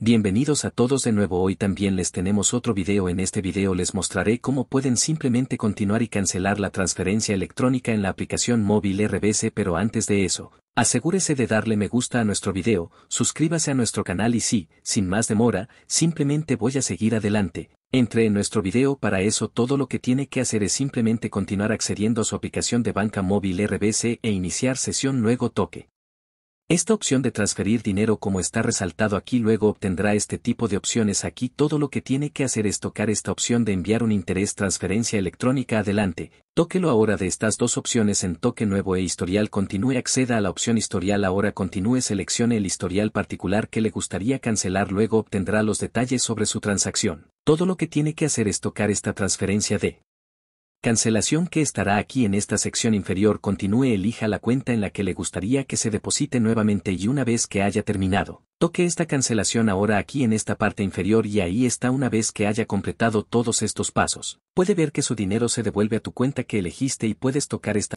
Bienvenidos a todos de nuevo hoy también les tenemos otro video en este video les mostraré cómo pueden simplemente continuar y cancelar la transferencia electrónica en la aplicación móvil RBC pero antes de eso, asegúrese de darle me gusta a nuestro video, suscríbase a nuestro canal y sí, sin más demora, simplemente voy a seguir adelante, entre en nuestro video para eso todo lo que tiene que hacer es simplemente continuar accediendo a su aplicación de banca móvil RBC e iniciar sesión luego toque. Esta opción de transferir dinero como está resaltado aquí luego obtendrá este tipo de opciones aquí todo lo que tiene que hacer es tocar esta opción de enviar un interés transferencia electrónica adelante, tóquelo ahora de estas dos opciones en toque nuevo e historial continúe acceda a la opción historial ahora continúe seleccione el historial particular que le gustaría cancelar luego obtendrá los detalles sobre su transacción. Todo lo que tiene que hacer es tocar esta transferencia de Cancelación que estará aquí en esta sección inferior continúe elija la cuenta en la que le gustaría que se deposite nuevamente y una vez que haya terminado, toque esta cancelación ahora aquí en esta parte inferior y ahí está una vez que haya completado todos estos pasos. Puede ver que su dinero se devuelve a tu cuenta que elegiste y puedes tocar esta